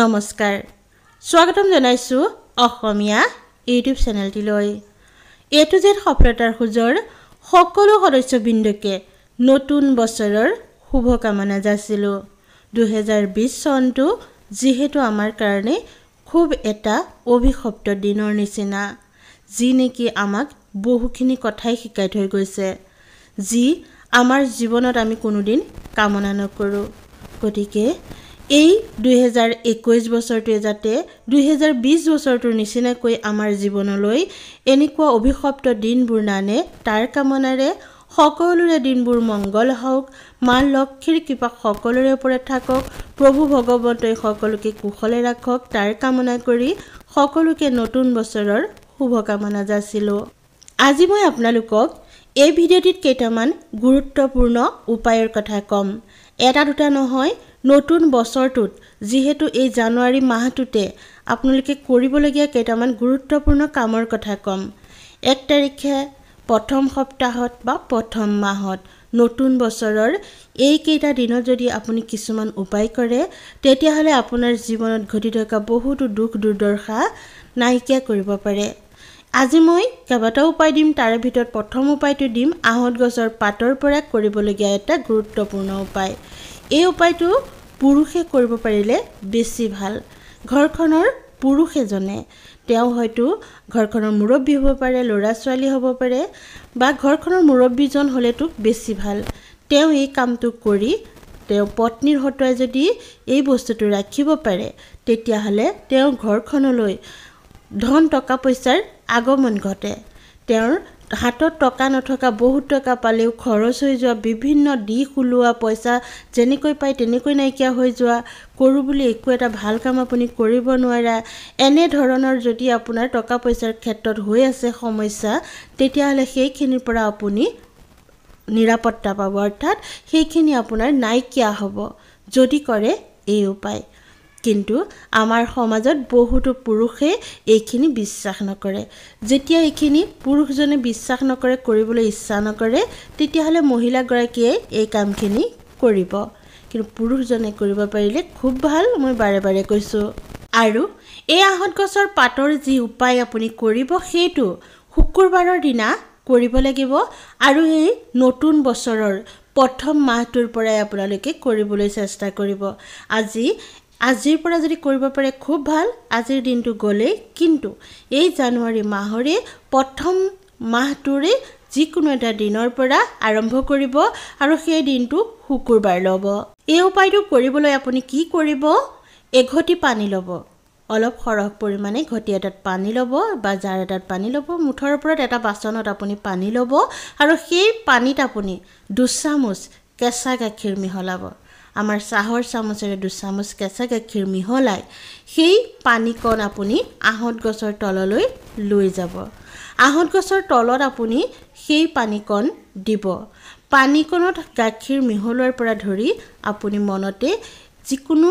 নমস্কাৰ স্বাগতম জনাইছোঁ অসমীয়া ইউটিউব চেনেলটিলৈ এ টু জেড সফলতাৰ খোজৰ সকলো সদস্যবৃন্দকে নতুন বছৰৰ শুভকামনা যাচিলোঁ দুহেজাৰ বিছ চনটো যিহেতু আমাৰ কাৰণে খুব এটা অভিশপ্ত দিনৰ নিচিনা যি নেকি আমাক বহুখিনি কথাই শিকাই থৈ গৈছে যি আমাৰ জীৱনত আমি কোনোদিন কামনা নকৰোঁ গতিকে এই দুহেজাৰ একৈছ বছৰটোৱে যাতে দুহেজাৰ বিছ বছৰটোৰ নিচিনাকৈ আমাৰ জীৱনলৈ এনেকুৱা অভিশপ্ত দিনবোৰ নানে তাৰ কামনাৰে সকলোৰে দিনবোৰ মংগল হওক মা লক্ষীৰ কৃপা সকলোৰে ওপৰত থাকক প্ৰভু ভগৱন্তই সকলোকে কুশলে ৰাখক তাৰ কামনা কৰি সকলোকে নতুন বছৰৰ শুভকামনা যাচিলোঁ আজি মই আপোনালোকক এই ভিডিঅ'টিত কেইটামান গুৰুত্বপূৰ্ণ উপায়ৰ কথা ক'ম এটা দুটা নহয় নতুন বছৰটোত যিহেতু এই জানুৱাৰী মাহটোতে আপোনালোকে কৰিবলগীয়া কেইটামান গুৰুত্বপূৰ্ণ কামৰ কথা ক'ম এক তাৰিখে প্ৰথম সপ্তাহত বা প্ৰথম মাহত নতুন বছৰৰ এইকেইটা দিনত যদি আপুনি কিছুমান উপায় কৰে তেতিয়াহ'লে আপোনাৰ জীৱনত ঘটি থকা বহুতো দুখ দুৰ্দশা নাইকিয়া কৰিব পাৰে আজি মই কেইবাটাও উপায় দিম তাৰে ভিতৰত প্ৰথম উপায়টো দিম আহঁত গছৰ পাতৰ পৰা কৰিবলগীয়া এটা গুৰুত্বপূৰ্ণ উপায় এই উপায়টো পুৰুষে কৰিব পাৰিলে বেছি ভাল ঘৰখনৰ পুৰুষ এজনে তেওঁ হয়তো ঘৰখনৰ মুৰব্বী হ'ব পাৰে ল'ৰা ছোৱালী হ'ব পাৰে বা ঘৰখনৰ মুৰব্বীজন হ'লেতো বেছি ভাল তেওঁ এই কামটো কৰি তেওঁ পত্নীৰ হতুৱাই যদি এই বস্তুটো ৰাখিব পাৰে তেতিয়াহ'লে তেওঁ ঘৰখনলৈ ধন টকা পইচাৰ আগমন ঘটে তেওঁৰ হাতত টকা নথকা বহুত টকা পালেও খৰচ হৈ যোৱা বিভিন্ন দিশ ওলোৱা পইচা যেনেকৈ পায় তেনেকৈ নাইকিয়া হৈ যোৱা কৰোঁ বুলি একো এটা ভাল কাম আপুনি কৰিব নোৱাৰা এনেধৰণৰ যদি আপোনাৰ টকা পইচাৰ ক্ষেত্ৰত হৈ আছে সমস্যা তেতিয়াহ'লে সেইখিনিৰ পৰা আপুনি নিৰাপত্তা পাব অৰ্থাৎ সেইখিনি আপোনাৰ নাইকিয়া হ'ব যদি কৰে এই উপায় কিন্তু আমাৰ সমাজত বহুতো পুৰুষে এইখিনি বিশ্বাস নকৰে যেতিয়া এইখিনি পুৰুষজনে বিশ্বাস নকৰে কৰিবলৈ ইচ্ছা নকৰে তেতিয়াহ'লে মহিলাগৰাকীয়ে এই কামখিনি কৰিব কিন্তু পুৰুষজনে কৰিব পাৰিলে খুব ভাল মই বাৰে বাৰে কৈছোঁ আৰু এই আহত গছৰ পাতৰ যি উপায় আপুনি কৰিব সেইটো শুকুৰবাৰৰ দিনা কৰিব লাগিব আৰু এই নতুন বছৰৰ প্ৰথম মাহটোৰ পৰাই আপোনালোকে কৰিবলৈ চেষ্টা কৰিব আজি আজিৰ পৰা যদি কৰিব পাৰে খুব ভাল আজিৰ দিনটো গ'লেই কিন্তু এই জানুৱাৰী মাহৰে প্ৰথম মাহটোৰে যিকোনো এটা দিনৰ পৰা আৰম্ভ কৰিব আৰু সেই দিনটো শুকুৰবাৰ ল'ব এই উপায়টো কৰিবলৈ আপুনি কি কৰিব এঘটি পানী ল'ব অলপ সৰহ পৰিমাণে ঘটি এটাত পানী ল'ব বা জাৰ এটাত পানী ল'ব মুঠৰ ওপৰত এটা বাচনত আপুনি পানী ল'ব আৰু সেই পানীত আপুনি দুচামুচ কেঁচা গাখীৰ মিহলাব আমাৰ চাহৰ চামুচেৰে দুচামুচ কেঁচা গাখীৰ মিহলাই সেই পানীকণ আপুনি আঁহত গছৰ তললৈ লৈ যাব আঁহত গছৰ তলত আপুনি সেই পানীকণ দিব পানীকণত গাখীৰ মিহলোৱাৰ পৰা ধৰি আপুনি মনতে যিকোনো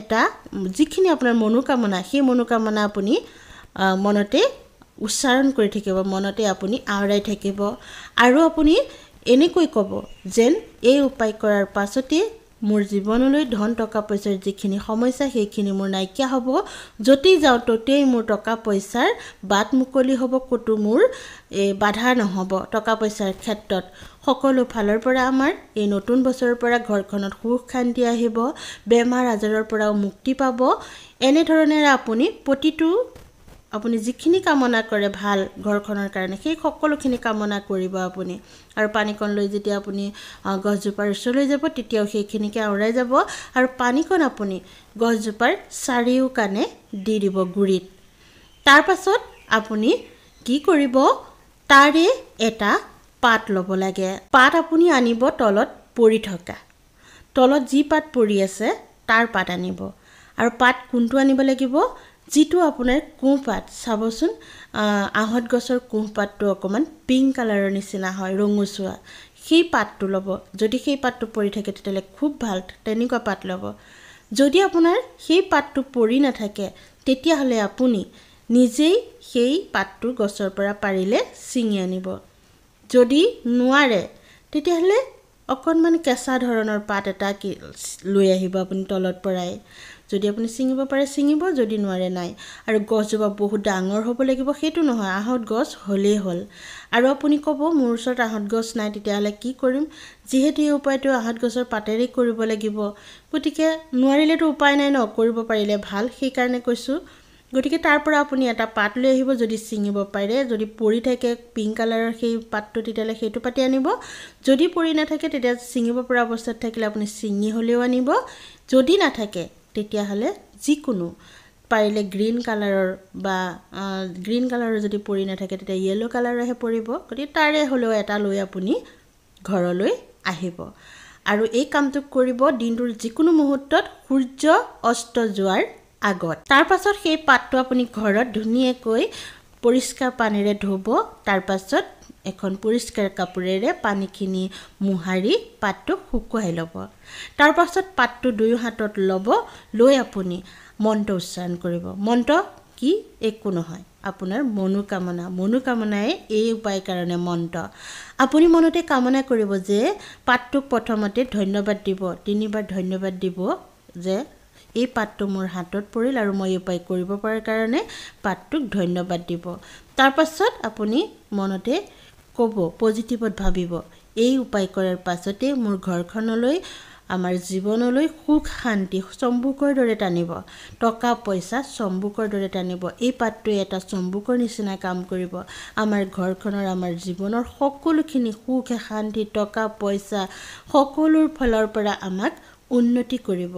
এটা যিখিনি আপোনাৰ মনোকামনা সেই মনোকামনা আপুনি মনতে উচ্চাৰণ কৰি থাকিব মনতে আপুনি আওৰাই থাকিব আৰু আপুনি এনেকৈ ক'ব যেন এই উপায় কৰাৰ পাছতে মোৰ জীৱনলৈ ধন টকা পইচাৰ যিখিনি সমস্যা সেইখিনি মোৰ নাইকিয়া হ'ব য'তেই যাওঁ ত'তেই মোৰ টকা পইচাৰ বাট মুকলি হ'ব ক'তো মোৰ এই বাধা নহ'ব টকা পইচাৰ ক্ষেত্ৰত সকলো ফালৰ পৰা আমাৰ এই নতুন বছৰৰ পৰা ঘৰখনত সুখ শান্তি আহিব বেমাৰ আজাৰৰ পৰাও মুক্তি পাব এনেধৰণেৰে আপুনি প্ৰতিটো আপুনি যিখিনি কামনা কৰে ভাল ঘৰখনৰ কাৰণে সেই সকলোখিনি কামনা কৰিব আপুনি আৰু পানীকণ লৈ যেতিয়া আপুনি গছজোপাৰ ওচৰলৈ যাব তেতিয়াও সেইখিনিকে আওৰাই যাব আৰু পানীকণ আপুনি গছজোপাৰ চাৰিওকাণে দি দিব গুৰিত তাৰপাছত আপুনি কি কৰিব তাৰে এটা পাত ল'ব লাগে পাত আপুনি আনিব তলত পৰি থকা তলত যি পাত পৰি আছে তাৰ পাত আনিব আৰু পাত কোনটো আনিব লাগিব যিটো আপোনাৰ কুঁহপাত চাবচোন আহঁত গছৰ কুঁহপাতটো অকণমান পিংক কালাৰৰ নিচিনা হয় ৰঙচুৱা সেই পাতটো ল'ব যদি সেই পাতটো পৰি থাকে তেতিয়াহ'লে খুব ভাল তেনেকুৱা পাত ল'ব যদি আপোনাৰ সেই পাতটো পৰি নাথাকে তেতিয়াহ'লে আপুনি নিজেই সেই পাতটো গছৰ পৰা পাৰিলে ছিঙি আনিব যদি নোৱাৰে তেতিয়াহ'লে অকণমান কেঁচা ধৰণৰ পাত এটা লৈ আহিব আপুনি তলত পৰাই যদি আপুনি ছিঙিব পাৰে ছিঙিব যদি নোৱাৰে নাই আৰু গছজোপা বহুত ডাঙৰ হ'ব লাগিব সেইটো নহয় আঁহত গছ হ'লেই হ'ল আৰু আপুনি ক'ব মোৰ ওচৰত আঁহত গছ নাই তেতিয়াহ'লে কি কৰিম যিহেতু এই উপায়টো আঁহত গছৰ পাতেৰেই কৰিব লাগিব গতিকে নোৱাৰিলেতো উপায় নাই ন কৰিব পাৰিলে ভাল সেইকাৰণে কৈছোঁ গতিকে তাৰ পৰা আপুনি এটা পাত লৈ আহিব যদি ছিঙিব পাৰে যদি পৰি থাকে পিংক কালাৰৰ সেই পাতটো তেতিয়াহ'লে সেইটো পাতি আনিব যদি পৰি নাথাকে তেতিয়া ছিঙিব পৰা অৱস্থাত থাকিলে আপুনি ছিঙি হ'লেও আনিব যদি নাথাকে তেতিয়াহ'লে যিকোনো পাৰিলে গ্ৰীণ কালাৰৰ বা গ্ৰীণ কালাৰৰ যদি পৰি নাথাকে তেতিয়া য়েল্ল' কালাৰৰহে পৰিব গতিকে তাৰে হ'লেও এটা লৈ আপুনি ঘৰলৈ আহিব আৰু এই কামটো কৰিব দিনটোৰ যিকোনো মুহূৰ্তত সূৰ্য অস্ত যোৱাৰ আগত তাৰপাছত সেই পাতটো আপুনি ঘৰত ধুনীয়াকৈ পৰিষ্কাৰ পানীৰে ধুব তাৰপাছত এখন পৰিষ্কাৰ কাপোৰেৰে পানীখিনি মোহাৰি পাতটো শুকুৱাই ল'ব তাৰপাছত পাতটো দুয়ো হাতত ল'ব লৈ আপুনি মন্ত্ৰ উচ্চাৰণ কৰিব মন্ত্ৰ কি একো নহয় আপোনাৰ মনোকামনা মনোকামনাই এই উপায় কাৰণে মন্ত্ৰ আপুনি মনতে কামনা কৰিব যে পাতটোক প্ৰথমতে ধন্যবাদ দিব তিনিবাৰ ধন্যবাদ দিব যে এই পাতটো মোৰ হাতত পৰিল আৰু মই এই উপায় কৰিব পৰাৰ কাৰণে পাতটোক ধন্যবাদ দিব তাৰপাছত আপুনি মনতে ক'ব পজিটিভত ভাবিব এই উপায় কৰাৰ পাছতে মোৰ ঘৰখনলৈ আমাৰ জীৱনলৈ সুখ শান্তি চম্বুকৰ দৰে টানিব টকা পইচা চম্বুকৰ দৰে টানিব এই পাতটোৱে এটা চম্বুকৰ নিচিনা কাম কৰিব আমাৰ ঘৰখনৰ আমাৰ জীৱনৰ সকলোখিনি সুখ শান্তি টকা পইচা সকলোৰ ফালৰ পৰা আমাক উন্নতি কৰিব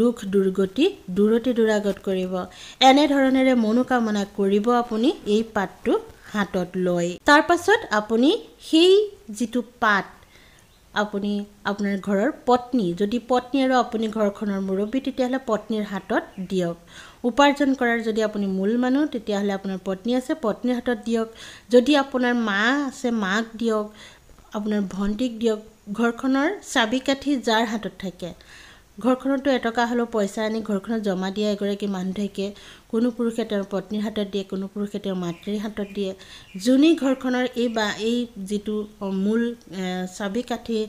দুখ দুৰ্গতি দূৰতে দূৰাগত কৰিব এনেধৰণেৰে মনোকামনা কৰিব আপুনি এই পাতটো হাতত লৈ তাৰ পাছত আপুনি সেই যিটো পাত আপুনি আপোনাৰ ঘৰৰ পত্নী যদি পত্নী আৰু আপুনি ঘৰখনৰ মুৰব্বী তেতিয়াহ'লে পত্নীৰ হাতত দিয়ক উপাৰ্জন কৰাৰ যদি আপুনি মূল মানুহ তেতিয়াহ'লে আপোনাৰ পত্নী আছে পত্নীৰ হাতত দিয়ক যদি আপোনাৰ মা আছে মাক দিয়ক আপোনাৰ ভণ্টিক দিয়ক ঘৰখনৰ চাবি কাঠি যাৰ হাতত থাকে ঘৰখনতো এটকা হ'লেও পইচা আনি ঘৰখনত জমা দিয়া এগৰাকী মানুহ থাকে কোনো পুৰুষে তেওঁৰ পত্নীৰ হাতত দিয়ে কোনো পুৰুষে তেওঁৰ মাতৃৰ হাতত দিয়ে যোনেই ঘৰখনৰ এই বা এই যিটো মূল চাবি কাঠি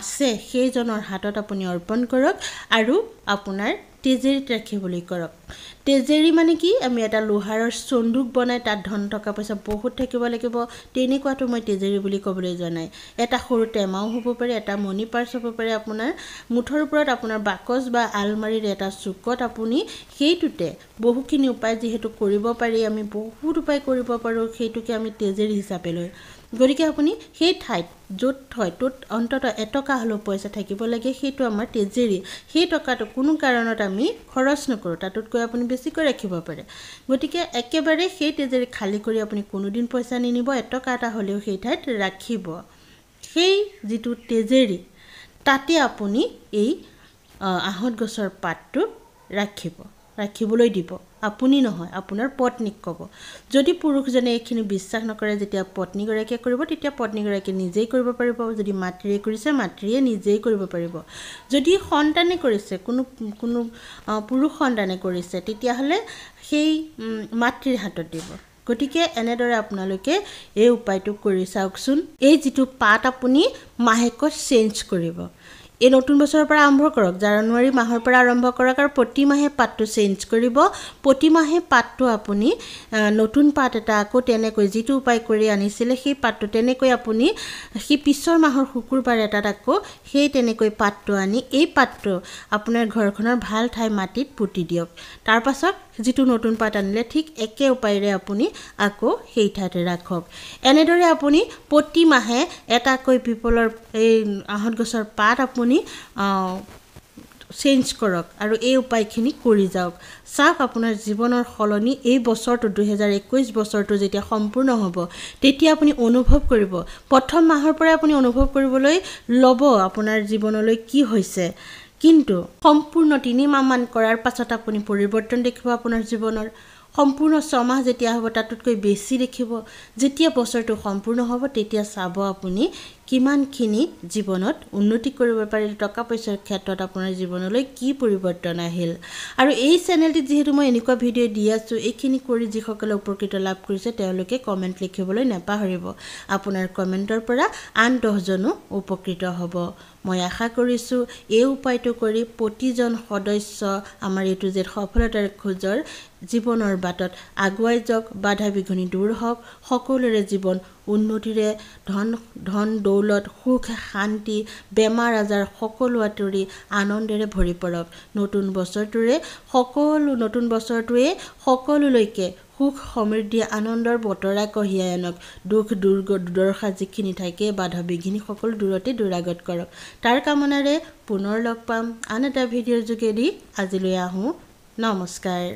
আছে সেইজনৰ হাতত আপুনি অৰ্পণ কৰক আৰু আপোনাৰ তেজেৰীত ৰাখে বুলি কৰক তেজেৰী মানে কি আমি এটা লোহাৰৰ চন্দুক বনাই তাত ধন টকা পইচা বহুত থাকিব লাগিব তেনেকুৱাটো মই তেজেৰী বুলি ক'বলৈ যোৱা নাই এটা সৰু টেমাও হ'ব পাৰে এটা মণি পাৰ্চ হ'ব পাৰে আপোনাৰ মুঠৰ ওপৰত আপোনাৰ বাকচ বা আলমাৰীৰ এটা চুকত আপুনি সেইটোতে বহুখিনি উপায় যিহেতু কৰিব পাৰি আমি বহুত উপায় কৰিব পাৰোঁ সেইটোকে আমি তেজেৰী হিচাপে লৈ গতিকে আপুনি সেই ঠাইত য'ত হয় ত'ত অন্ততঃ এটকা হ'লেও পইচা থাকিব লাগে সেইটো আমাৰ তেজেৰী সেই টকাটো কোনো কাৰণত আমি খৰচ নকৰোঁ তাতোতকৈ আপুনি বেছিকৈ ৰাখিব পাৰে গতিকে একেবাৰে সেই তেজেৰী খালী কৰি আপুনি কোনোদিন পইচা নিনিব এটকা এটা হ'লেও সেই ঠাইত ৰাখিব সেই যিটো তেজেৰী তাতে আপুনি এই আহঁত গছৰ পাতটো ৰাখিব ৰাখিবলৈ দিব আপুনি নহয় আপোনাৰ পত্নীক ক'ব যদি পুৰুষজনে এইখিনি বিশ্বাস নকৰে যেতিয়া পত্নীগৰাকীয়ে কৰিব তেতিয়া পত্নীগৰাকীয়ে নিজেই কৰিব পাৰিব যদি মাতৃয়ে কৰিছে মাতৃয়ে নিজেই কৰিব পাৰিব যদি সন্তানে কৰিছে কোনো কোনো পুৰুষ সন্তানে কৰিছে তেতিয়াহ'লে সেই মাতৃৰ হাতত দিব গতিকে এনেদৰে আপোনালোকে এই উপায়টো কৰি চাওকচোন এই যিটো পাত আপুনি মাহেকত চেঞ্জ কৰিব এই নতুন বছৰৰ পৰা আৰম্ভ কৰক জানুৱাৰী মাহৰ পৰা আৰম্ভ কৰক আৰু প্ৰতিমাহে পাতটো চেঞ্জ কৰিব প্ৰতিমাহে পাতটো আপুনি নতুন পাত এটা আকৌ তেনেকৈ যিটো উপায় কৰি আনিছিলে সেই পাতটো তেনেকৈ আপুনি সেই পিছৰ মাহৰ শুকুৰবাৰ এটাত আকৌ সেই তেনেকৈ পাতটো আনি এই পাতটো আপোনাৰ ঘৰখনৰ ভাল ঠাই মাটিত পুতি দিয়ক তাৰপাছত যিটো নতুন পাত আনিলে ঠিক একে উপায়েৰে আপুনি আকৌ সেই ঠাইতে ৰাখক এনেদৰে আপুনি প্ৰতি মাহে এটাকৈ পিপলৰ এই আহঁত গছৰ পাত আপুনি চেঞ্জ কৰক আৰু এই উপায়খিনি কৰি যাওক চাওক আপোনাৰ জীৱনৰ সলনি এই বছৰটো দুহেজাৰ একৈছ বছৰটো যেতিয়া সম্পূৰ্ণ হ'ব তেতিয়া আপুনি অনুভৱ কৰিব প্ৰথম মাহৰ পৰাই আপুনি অনুভৱ কৰিবলৈ ল'ব আপোনাৰ জীৱনলৈ কি হৈছে কিন্তু সম্পূৰ্ণ তিনিমাহমান কৰাৰ পাছত আপুনি পৰিৱৰ্তন দেখিব আপোনাৰ জীৱনৰ সম্পূৰ্ণ ছমাহ যেতিয়া হ'ব তাতোতকৈ বেছি দেখিব যেতিয়া বছৰটো সম্পূৰ্ণ হ'ব তেতিয়া চাব আপুনি কিমানখিনি জীৱনত উন্নতি কৰিব পাৰিলে টকা পইচাৰ ক্ষেত্ৰত আপোনাৰ জীৱনলৈ কি পৰিৱৰ্তন আহিল আৰু এই চেনেলটিত যিহেতু মই এনেকুৱা ভিডিঅ' দি আছোঁ এইখিনি কৰি যিসকলে উপকৃত লাভ কৰিছে তেওঁলোকে কমেণ্ট লিখিবলৈ নাপাহৰিব আপোনাৰ কমেণ্টৰ পৰা আন দহজনো উপকৃত হ'ব মই আশা কৰিছোঁ এই উপায়টো কৰি প্ৰতিজন সদস্য আমাৰ ইউটিউব জেদ সফলতাৰ খোজৰ জীৱনৰ বাটত আগুৱাই যাওক বাধা বিঘিনি দূৰ হওক সকলোৰে জীৱন উন্নতিৰে ধন ধন দৌলত সুখ শান্তি বেমাৰ আজাৰ সকলো আঁতৰি আনন্দেৰে ভৰি পৰক নতুন বছৰটোৰে সকলো নতুন বছৰটোৱে সকলোলৈকে সুখ সমৃদ্ধি আনন্দৰ বতৰা কঢ়িয়াই আনক দুখ দুৰ্গ দুৰ্দৰ্শা যিখিনি থাকে বাধা বিঘিনি সকলো দূৰতে দূৰাগত কৰক তাৰ কামনাৰে পুনৰ লগ পাম আন এটা ভিডিঅ'ৰ যোগেদি আজিলৈ আহোঁ নমস্কাৰ